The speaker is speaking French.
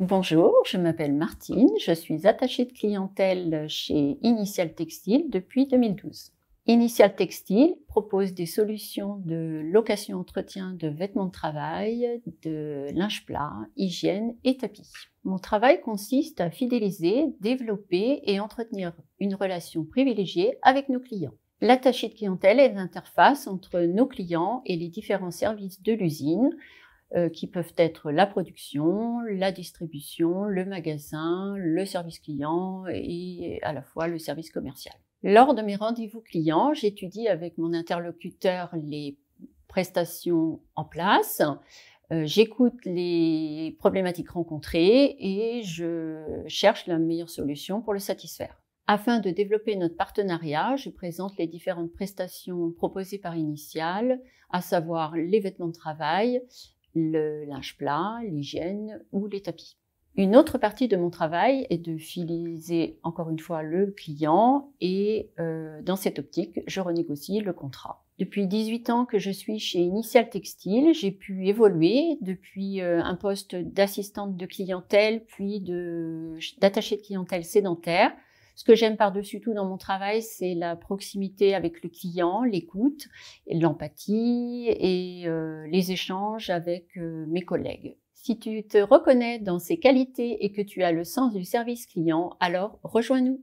Bonjour, je m'appelle Martine, je suis attachée de clientèle chez Initial Textile depuis 2012. Initial Textile propose des solutions de location-entretien de vêtements de travail, de linge plat, hygiène et tapis. Mon travail consiste à fidéliser, développer et entretenir une relation privilégiée avec nos clients. L'attaché de clientèle est l'interface entre nos clients et les différents services de l'usine euh, qui peuvent être la production, la distribution, le magasin, le service client et à la fois le service commercial. Lors de mes rendez-vous clients, j'étudie avec mon interlocuteur les prestations en place, euh, j'écoute les problématiques rencontrées et je cherche la meilleure solution pour le satisfaire. Afin de développer notre partenariat, je présente les différentes prestations proposées par Initial, à savoir les vêtements de travail, le linge plat, l'hygiène ou les tapis. Une autre partie de mon travail est de filiser encore une fois le client et euh, dans cette optique, je renégocie le contrat. Depuis 18 ans que je suis chez Initial Textile, j'ai pu évoluer depuis euh, un poste d'assistante de clientèle, puis d'attachée de clientèle sédentaire, ce que j'aime par-dessus tout dans mon travail, c'est la proximité avec le client, l'écoute, l'empathie et euh, les échanges avec euh, mes collègues. Si tu te reconnais dans ces qualités et que tu as le sens du service client, alors rejoins-nous.